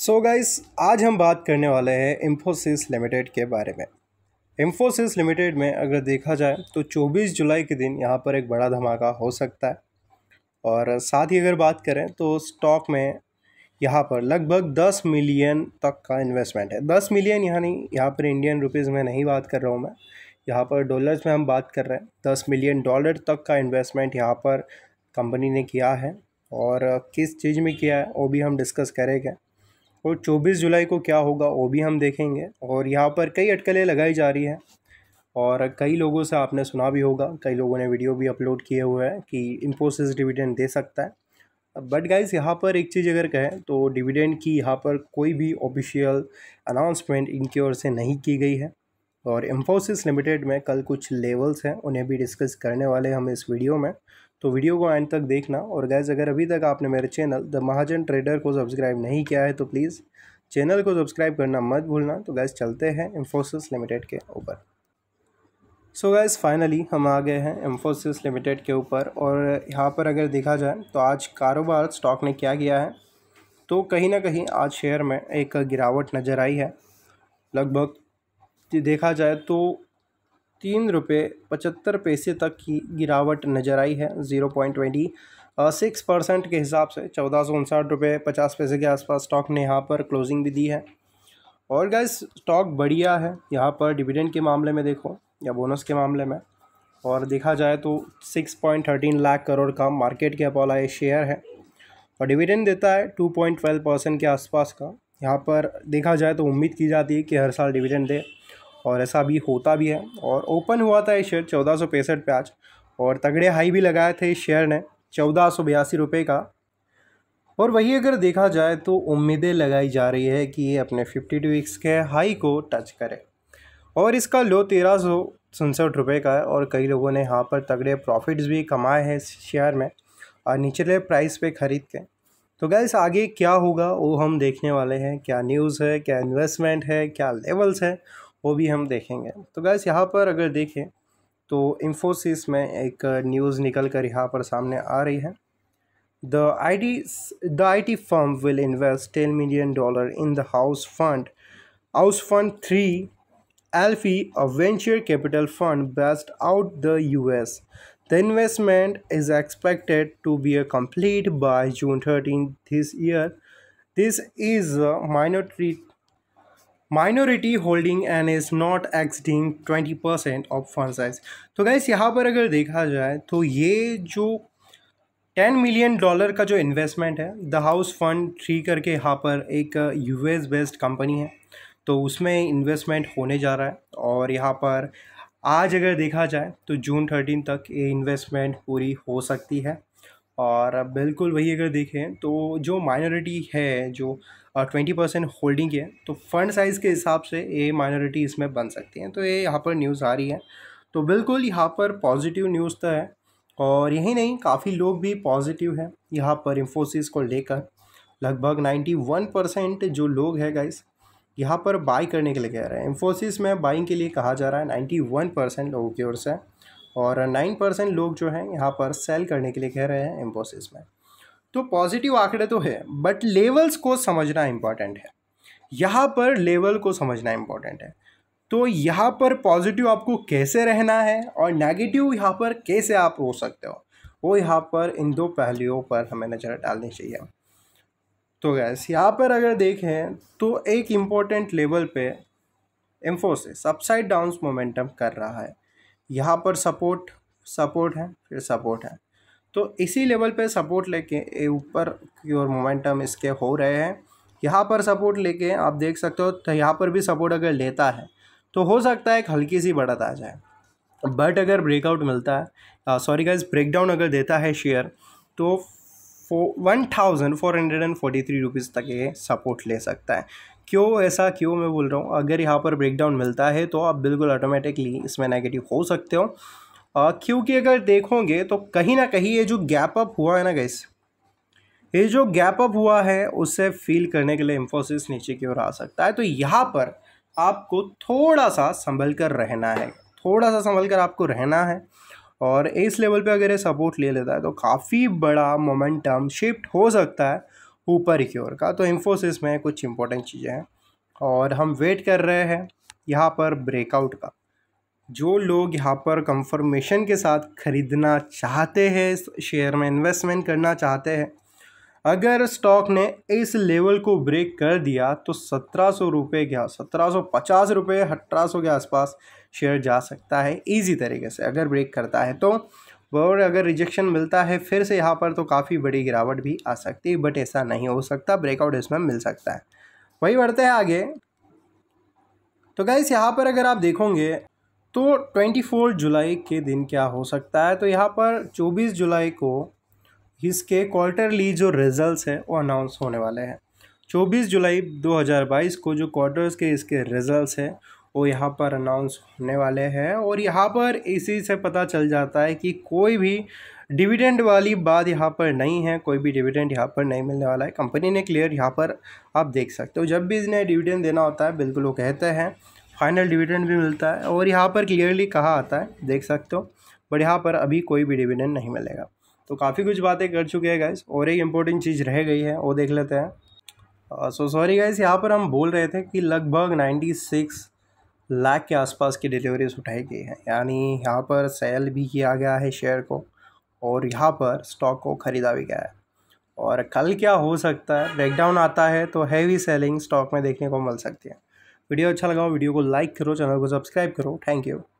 सो so guys आज हम बात करने वाले हैं इंफोसिस लिमिटेड के बारे में इंफोसिस लिमिटेड में अगर देखा जाए तो 24 जुलाई के दिन यहाँ पर एक बड़ा धमाका हो सकता है और साथ ही अगर बात करें तो स्टॉक में यहाँ पर लगभग 10 मिलियन तक का इन्वेस्टमेंट है 10 मिलियन यानी यहाँ पर इंडियन रुपीज़ में नहीं बात कर रहा हूँ मैं यहाँ पर डॉलर्स में हम बात कर रहे हैं दस मिलियन डॉलर तक का इन्वेस्टमेंट यहाँ पर कंपनी ने किया है और किस चीज़ में किया है वो भी हम डिस्कस करेंगे और 24 जुलाई को क्या होगा वो भी हम देखेंगे और यहाँ पर कई अटकलें लगाई जा रही हैं और कई लोगों से आपने सुना भी होगा कई लोगों ने वीडियो भी अपलोड किए हुए हैं कि इंफोसिस डिविडेंड दे सकता है बट गाइज यहाँ पर एक चीज़ अगर कहें तो डिविडेंड की यहाँ पर कोई भी ऑफिशियल अनाउंसमेंट इनकी ओर से नहीं की गई है और इम्फोसिस लिमिटेड में कल कुछ लेवल्स हैं उन्हें भी डिस्कस करने वाले हम इस वीडियो में तो वीडियो को एंड तक देखना और गैज़ अगर अभी तक आपने मेरे चैनल द महाजन ट्रेडर को सब्सक्राइब नहीं किया है तो प्लीज़ चैनल को सब्सक्राइब करना मत भूलना तो गैस चलते हैं इंफोसिस लिमिटेड के ऊपर सो गैस फाइनली हम आ गए हैं इंफोसिस लिमिटेड के ऊपर और यहाँ पर अगर देखा जाए तो आज कारोबार स्टॉक ने क्या किया है तो कहीं ना कहीं आज शेयर में एक गिरावट नज़र आई है लगभग देखा जाए तो तीन रुपये पचहत्तर पैसे तक की गिरावट नज़र आई है zero point twenty six percent के हिसाब से चौदह सौ उनसाठ रुपये पचास पैसे के आसपास स्टॉक ने यहाँ पर क्लोजिंग भी दी है और गैस स्टॉक बढ़िया है यहाँ पर डिविडेंड के मामले में देखो या बोनस के मामले में और देखा जाए तो six point thirteen lakh crore का मार्केट के अपॉला ये शेयर है और डिविडेंड देता है टू पॉइंट ट्वेल्व परसेंट के आसपास का यहाँ पर देखा जाए तो उम्मीद की जाती है कि हर साल डिविडेंड दे और ऐसा अभी होता भी है और ओपन हुआ था ये शेयर चौदह सौ पैंसठ पे आज और तगड़े हाई भी लगाए थे इस शेयर ने चौदह सौ बयासी रुपये का और वही अगर देखा जाए तो उम्मीदें लगाई जा रही है कि ये अपने फिफ्टी टू वीक्स के हाई को टच करे और इसका लो तेरह सौ सनसठ रुपये का है और कई लोगों ने यहाँ पर तगड़े प्रॉफिट्स भी कमाए हैं इस शेयर में और निचले प्राइस पे ख़रीद के तो गैस आगे क्या होगा वो हम देखने वाले हैं क्या न्यूज़ है क्या इन्वेस्टमेंट है क्या लेवल्स है वो भी हम देखेंगे तो गैस यहाँ पर अगर देखें तो इन्फोसिस में एक न्यूज़ निकल कर यहाँ पर सामने आ रही है the I T the I T firm will invest ten million dollar in the house fund house fund three Alfie a venture capital fund based out the U S the investment is expected to be a complete by June thirteen this year this is minority minority holding and is not exceeding twenty percent of fund size तो गैस यहाँ पर अगर देखा जाए तो ये जो टेन मिलियन डॉलर का जो इन्वेस्टमेंट है द हाउस फंड थ्री करके यहाँ पर एक यूएस बेस्ड कंपनी है तो उसमें इन्वेस्टमेंट होने जा रहा है और यहाँ पर आज अगर देखा जाए तो जून थर्टीन तक ये इन्वेस्टमेंट पूरी हो सकती है और बिल्कुल वही अगर देखें तो जो माइनॉरिटी है जो ट्वेंटी परसेंट होल्डिंग है तो फंड साइज़ के हिसाब से ये माइनॉरिटी इसमें बन सकती हैं तो ये यहाँ पर न्यूज़ आ रही है तो बिल्कुल यहाँ पर पॉजिटिव न्यूज़ तो है और यही नहीं काफ़ी लोग भी पॉजिटिव हैं यहाँ पर इंफोसिस को लेकर लगभग नाइन्टी वन परसेंट जो लोग हैं गाइस यहाँ पर बाई करने के लिए कह रहे हैं इन्फोसिस में बाइंग के लिए कहा जा रहा है नाइन्टी वन परसेंट लोगों की ओर से और नाइन परसेंट लोग जो हैं यहाँ पर सेल करने के लिए कह रहे हैं इम्फोसिस में तो पॉजिटिव आंकड़े तो है बट लेवल्स को समझना इम्पॉर्टेंट है यहाँ पर लेवल को समझना इम्पॉर्टेंट है तो यहाँ पर पॉजिटिव आपको कैसे रहना है और नेगेटिव यहाँ पर कैसे आप हो सकते हो वो यहाँ पर इन दो पहलुओं पर हमें नज़र डालनी चाहिए तो गैस यहाँ पर अगर देखें तो एक इम्पॉर्टेंट लेवल पे एम्फोसिस अपसाइड डाउन मोमेंटम कर रहा है यहाँ पर सपोर्ट सपोर्ट है फिर सपोर्ट है तो इसी लेवल पे सपोर्ट लेके ऊपर की ओर मोमेंटम इसके हो रहे हैं यहाँ पर सपोर्ट लेके आप देख सकते हो तो यहाँ पर भी सपोर्ट अगर लेता है तो हो सकता है एक हल्की सी बढ़त आ जाए बट अगर ब्रेकआउट मिलता है सॉरी गाइज ब्रेकडाउन अगर देता है शेयर तो one thousand four hundred and forty three rupees तक ये सपोर्ट ले सकता है क्यों ऐसा क्यों मैं बोल रहा हूँ अगर यहाँ पर ब्रेकडाउन मिलता है तो आप बिल्कुल ऑटोमेटिकली इसमें नेगेटिव हो सकते हो क्योंकि अगर देखोगे तो कहीं ना कहीं ये जो गैप अप हुआ है ना गैस ये जो गैप अप हुआ है उससे फील करने के लिए इंफोसिस नीचे की ओर आ सकता है तो यहाँ पर आपको थोड़ा सा संभल कर रहना है थोड़ा सा संभल कर आपको रहना है और इस लेवल पे अगर ये सपोर्ट ले लेता है तो काफ़ी बड़ा मोमेंटम शिफ्ट हो सकता है ऊपर की ओर का तो इन्फोसिस में कुछ इंपॉर्टेंट चीज़ें हैं और हम वेट कर रहे हैं यहाँ पर ब्रेकआउट का जो लोग यहाँ पर कंफर्मेशन के साथ ख़रीदना चाहते हैं शेयर में इन्वेस्टमेंट करना चाहते हैं अगर स्टॉक ने इस लेवल को ब्रेक कर दिया तो सत्रह सौ रुपये के सत्रह सौ पचास रुपये अठारह सौ के आसपास शेयर जा सकता है इजी तरीके से अगर ब्रेक करता है तो और अगर रिजेक्शन मिलता है फिर से यहाँ पर तो काफ़ी बड़ी गिरावट भी आ सकती है बट ऐसा नहीं हो सकता ब्रेकआउट इसमें मिल सकता है वही बढ़ते हैं आगे तो गाइस यहाँ पर अगर आप देखोगे तो 24 जुलाई के दिन क्या हो सकता है तो यहाँ पर 24 जुलाई को इसके क्वार्टरली जो रिजल्ट्स हैं वो अनाउंस होने वाले हैं 24 जुलाई 2022 को जो क्वार्टर्स के इसके रिजल्ट्स हैं वो यहाँ पर अनाउंस होने वाले हैं और यहाँ पर इसी से पता चल जाता है कि कोई भी डिविडेंड वाली बात यहाँ पर नहीं है कोई भी डिविडेंड यहाँ पर नहीं मिलने वाला है कंपनी ने क्लियर यहाँ पर आप देख सकते हो जब भी इसने डिविडेंड देना होता है बिल्कुल वो कहते हैं फाइनल डिविडेंड भी मिलता है और यहाँ पर क्लियरली कहा आता है देख सकते हो बट यहाँ पर अभी कोई भी डिविडेंड नहीं मिलेगा तो काफ़ी कुछ बातें कर चुके हैं गैस और एक इम्पोर्टेंट चीज़ रह गई है वो देख लेते हैं सो सॉरी गैस यहाँ पर हम बोल रहे थे कि लगभग नाइन्टी सिक्स लाख के आसपास की डिलीवरीज उठाई गई हैं यानी यहाँ पर सेल भी किया गया है शेयर को और यहाँ पर स्टॉक को ख़रीदा भी गया है और कल क्या हो सकता है ब्रेकडाउन आता है तो हैवी सेलिंग स्टॉक में देखने को मिल सकती है वीडियो अच्छा लगा वीडियो को लाइक करो चैनल को सब्सक्राइब करो थैंक यू